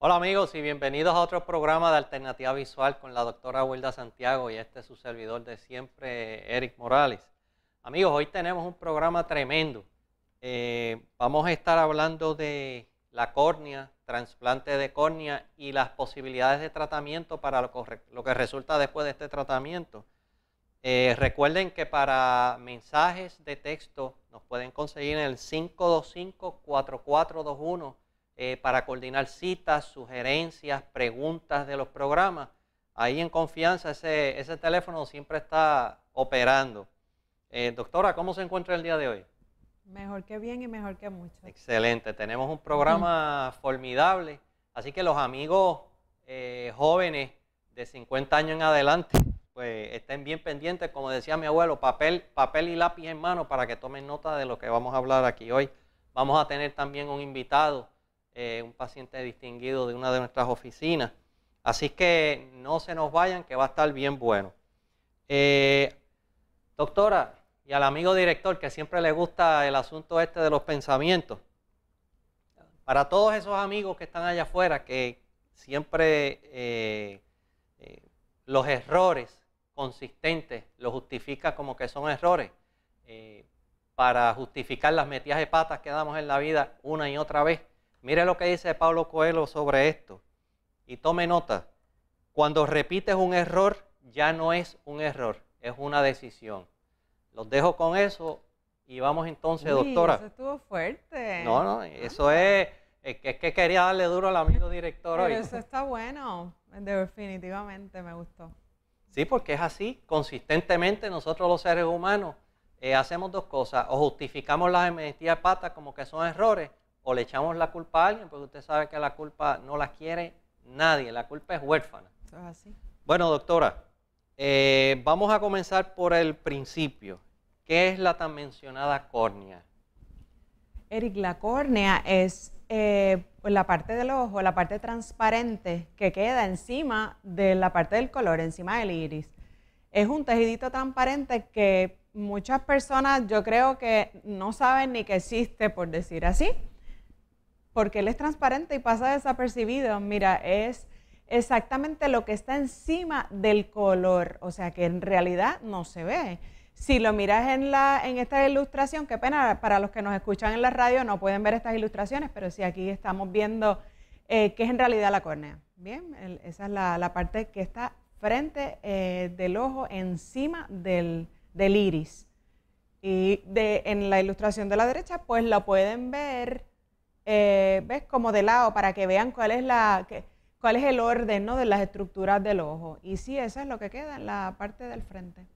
Hola amigos y bienvenidos a otro programa de Alternativa Visual con la doctora Huelda Santiago y este es su servidor de siempre, Eric Morales. Amigos, hoy tenemos un programa tremendo. Eh, vamos a estar hablando de la córnea, trasplante de córnea y las posibilidades de tratamiento para lo, que resulta después de este tratamiento. Eh, recuerden que para mensajes de texto nos pueden conseguir en el 525-4421 eh, para coordinar citas, sugerencias, preguntas de los programas. Ahí en confianza ese, ese teléfono siempre está operando. Eh, doctora, ¿cómo se encuentra el día de hoy? Mejor que bien y mejor que mucho. Excelente, tenemos un programa formidable, así que los amigos eh, jóvenes de 50 años en adelante, pues estén bien pendientes, como decía mi abuelo, papel, papel y lápiz en mano para que tomen nota de lo que vamos a hablar aquí hoy. Vamos a tener también un invitado eh, un paciente distinguido de una de nuestras oficinas. Así que no se nos vayan, que va a estar bien bueno. Eh, doctora, y al amigo director que siempre le gusta el asunto este de los pensamientos, para todos esos amigos que están allá afuera, que siempre eh, los errores consistentes lo justifica como que son errores, para justificar las metidas de patas que damos en la vida una y otra vez. Mire lo que dice Pablo Coelho sobre esto. Y tome nota. Cuando repites un error, ya no es un error, es una decisión. Los dejo con eso y vamos entonces, doctora. Eso estuvo fuerte. No, no, eso ah. es, que, quería darle duro al amigo director Pero Eso está bueno, definitivamente me gustó. Sí, porque es así, consistentemente nosotros los seres humanos eh, hacemos dos cosas, o justificamos las de patas como que son errores, o le echamos la culpa a alguien, porque usted sabe que la culpa no la quiere nadie, la culpa es huérfana. Eso es así. Bueno, doctora, eh, vamos a comenzar por el principio. ¿Qué es la tan mencionada córnea? Eric, la córnea es eh, la parte del ojo, la parte transparente que queda encima de la parte del color, encima del iris. Es un tejidito transparente que muchas personas yo creo que no saben ni que existe, por decir así porque él es transparente y pasa desapercibido. Mira, es exactamente lo que está encima del color, o sea que en realidad no se ve. Si lo miras en, la, en esta ilustración, qué pena, para los que nos escuchan en la radio no pueden ver estas ilustraciones, pero sí aquí estamos viendo eh, qué es en realidad la córnea. Bien, esa es la, parte que está frente eh, del ojo, encima del, iris. Y de, en la ilustración de la derecha, pues la pueden ver eh, ¿ves? Como de lado, para que vean cuál es la... cuál es el orden ¿no? de las estructuras del ojo. Y sí, eso es lo que queda en la parte del frente.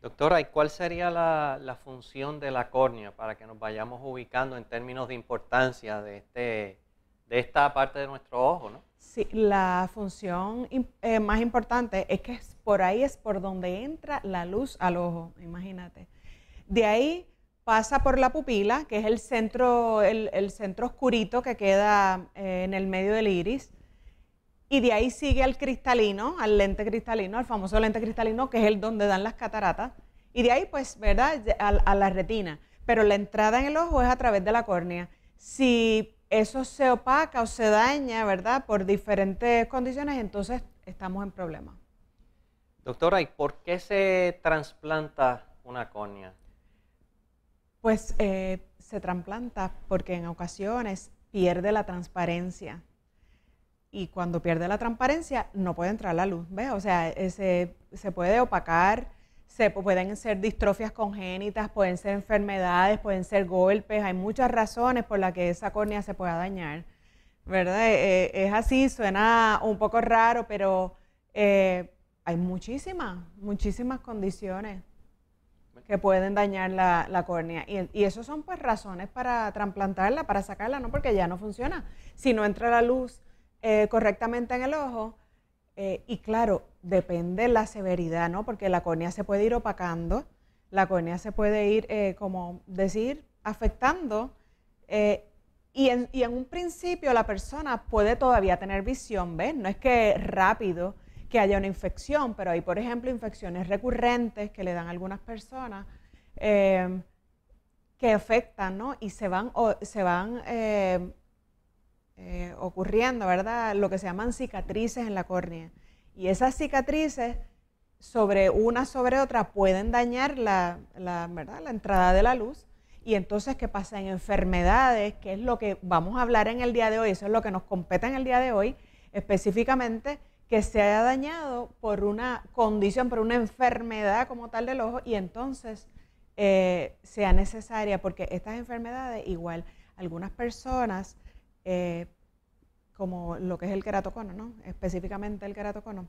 Doctora, ¿y cuál sería la, la función de la córnea para que nos vayamos ubicando en términos de importancia de, este, de esta parte de nuestro ojo? ¿no? Sí, la función eh, más importante es que es por ahí es por donde entra la luz al ojo, imagínate. De ahí pasa por la pupila, que es el centro, el, centro oscurito que queda eh, en el medio del iris, y de ahí sigue al cristalino, al lente cristalino, al famoso lente cristalino, que es el donde dan las cataratas, y de ahí, pues, ¿verdad?, a, la retina. Pero la entrada en el ojo es a través de la córnea. Si eso se opaca o se daña, ¿verdad?, por diferentes condiciones, entonces estamos en problema. Doctora, ¿y por qué se trasplanta una córnea? Pues eh, se trasplanta porque en ocasiones pierde la transparencia. Y cuando pierde la transparencia no puede entrar la luz, ¿ves? O sea, eh, se puede opacar, se pueden ser distrofias congénitas, pueden ser enfermedades, pueden ser golpes, hay muchas razones por las que esa córnea se pueda dañar, ¿verdad? Eh, es así, suena un poco raro, pero hay muchísimas, muchísimas condiciones que pueden dañar la, córnea. Y, eso son pues razones para trasplantarla, para sacarla, no porque ya no funciona. Si no entra la luz eh, correctamente en el ojo, eh, y claro, depende la severidad, ¿no? Porque la córnea se puede ir opacando, la córnea se puede ir, eh, como decir, afectando. Y en, y en un principio la persona puede todavía tener visión, ¿ves? No es que rápido que haya una infección, pero hay, por ejemplo, infecciones recurrentes que le dan algunas personas eh, que afectan, ¿no? Y se van, se van eh, eh, ocurriendo, ¿verdad? Lo que se llaman cicatrices en la córnea. Y esas cicatrices sobre una sobre otra pueden dañar la, ¿verdad? la entrada de la luz. Y entonces, ¿qué pasa en enfermedades? Que es lo que vamos a hablar en el día de hoy, eso es lo que nos compete en el día de hoy, específicamente que se haya dañado por una condición, por una enfermedad como tal del ojo y entonces eh, sea necesaria, porque estas enfermedades igual algunas personas, eh, como lo que es el queratocono, ¿no? específicamente el queratocono,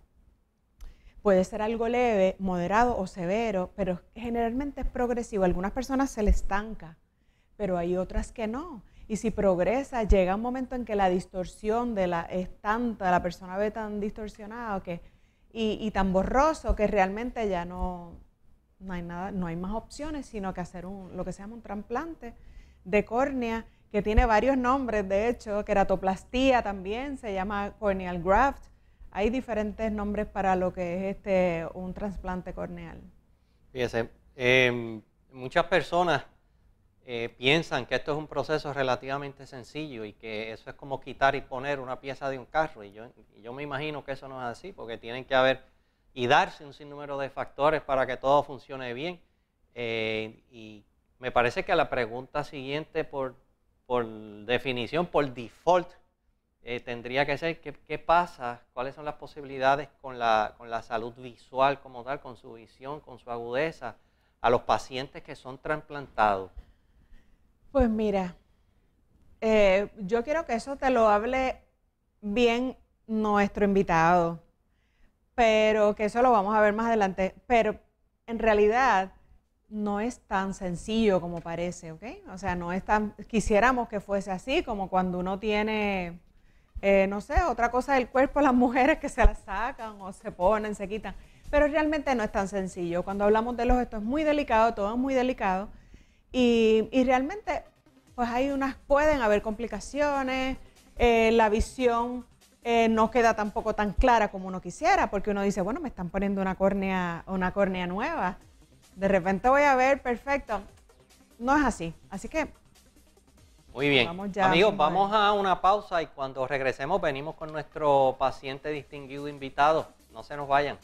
puede ser algo leve, moderado o severo, pero generalmente es progresivo. algunas personas se le estanca, pero hay otras que no. Y si progresa, llega un momento en que la distorsión de la, es tanta, la persona ve tan distorsionada que, y, y tan borroso que realmente ya no, no, hay nada, no hay más opciones, sino que hacer un, lo que se llama un trasplante de córnea, que tiene varios nombres, de hecho, queratoplastía también, se llama corneal graft. Hay diferentes nombres para lo que es este, un trasplante corneal. Fíjese, em, muchas personas eh, piensan que esto es un proceso relativamente sencillo y que eso es como quitar y poner una pieza de un carro. Y yo, yo me imagino que eso no es así, porque tienen que haber y darse un sinnúmero de factores para que todo funcione bien. Eh, y me parece que la pregunta siguiente, por, definición, por default, eh, tendría que ser ¿qué, pasa, cuáles son las posibilidades con la, con la salud visual como tal, con su visión, con su agudeza, a los pacientes que son trasplantados. Pues mira, eh, yo quiero que eso te lo hable bien nuestro invitado, pero que eso lo vamos a ver más adelante. Pero en realidad no es tan sencillo como parece, ¿ok? O sea, no es tan, quisiéramos que fuese así como cuando uno tiene, eh, no sé, otra cosa del cuerpo, las mujeres que se la sacan o se ponen, se quitan, pero realmente no es tan sencillo. Cuando hablamos de los esto es muy delicado, todo es muy delicado y, realmente, pues hay unas, pueden haber complicaciones, eh, la visión eh, no queda tampoco tan clara como uno quisiera, porque uno dice, bueno, me están poniendo una córnea, una córnea nueva. De repente voy a ver, perfecto. No es así. Así que. Muy bien. Amigos, vamos a una pausa y cuando regresemos venimos con nuestro paciente distinguido invitado. No se nos vayan.